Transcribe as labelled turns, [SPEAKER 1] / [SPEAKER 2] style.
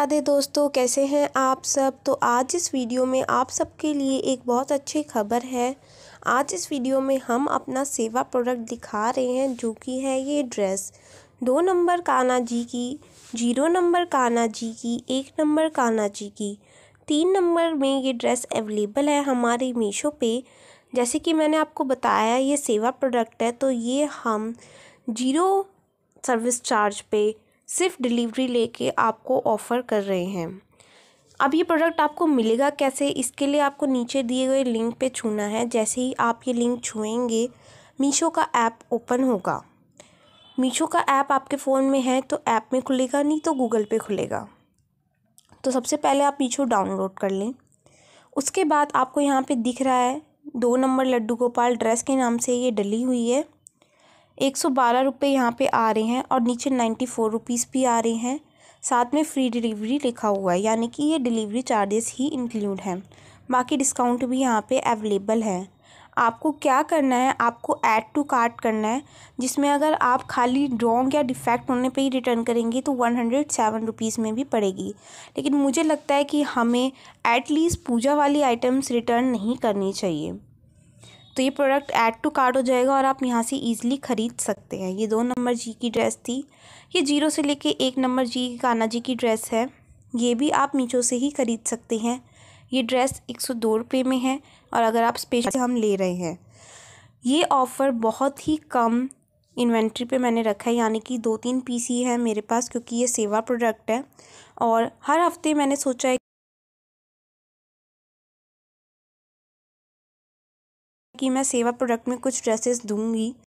[SPEAKER 1] राधे दोस्तों कैसे हैं आप सब तो आज इस वीडियो में आप सबके लिए एक बहुत अच्छी खबर है आज इस वीडियो में हम अपना सेवा प्रोडक्ट दिखा रहे हैं जो कि है ये ड्रेस दो नंबर काना जी की जीरो नंबर काना जी की एक नंबर काना जी की तीन नंबर में ये ड्रेस अवेलेबल है हमारे मीशो पे जैसे कि मैंने आपको बताया ये सेवा प्रोडक्ट है तो ये हम जीरो सर्विस चार्ज पे सिर्फ डिलीवरी लेके आपको ऑफ़र कर रहे हैं अब ये प्रोडक्ट आपको मिलेगा कैसे इसके लिए आपको नीचे दिए गए लिंक पे छूना है जैसे ही आप ये लिंक छुएंगे मीशो का ऐप ओपन होगा मीशो का ऐप आपके फ़ोन में है तो ऐप में खुलेगा नहीं तो गूगल पे खुलेगा तो सबसे पहले आप मीशो डाउनलोड कर लें उसके बाद आपको यहाँ पे दिख रहा है दो नंबर लड्डू गोपाल ड्रेस के नाम से ये डली हुई है एक सौ बारह रुपये यहाँ पर आ रहे हैं और नीचे नाइन्टी फोर रुपीज़ भी आ रहे हैं साथ में फ्री डिलीवरी लिखा हुआ है यानी कि ये डिलीवरी चार्जेस ही इंक्लूड हैं बाकी डिस्काउंट भी यहाँ पे अवेलेबल है आपको क्या करना है आपको ऐड टू कार्ट करना है जिसमें अगर आप खाली रॉन्ग या डिफेक्ट होने पे ही रिटर्न करेंगे तो वन हंड्रेड सेवन रुपीज़ में भी पड़ेगी लेकिन मुझे लगता है कि हमें एटलीस्ट पूजा वाली आइटम्स रिटर्न नहीं करनी चाहिए तो ये प्रोडक्ट ऐड टू कार्ट हो जाएगा और आप यहाँ से ईजिली ख़रीद सकते हैं ये दो नंबर जी की ड्रेस थी ये जीरो से लेके एक नंबर जी काना जी की ड्रेस है ये भी आप मीचो से ही ख़रीद सकते हैं ये ड्रेस एक सौ दो रुपये में है और अगर आप स्पेशल हम ले रहे हैं ये ऑफ़र बहुत ही कम इन्वेंट्री पे मैंने रखा है यानी कि दो तीन पीस ही है मेरे पास क्योंकि ये सेवा प्रोडक्ट है और हर हफ्ते मैंने सोचा है कि मैं सेवा प्रोडक्ट में कुछ ड्रेसेस दूँगी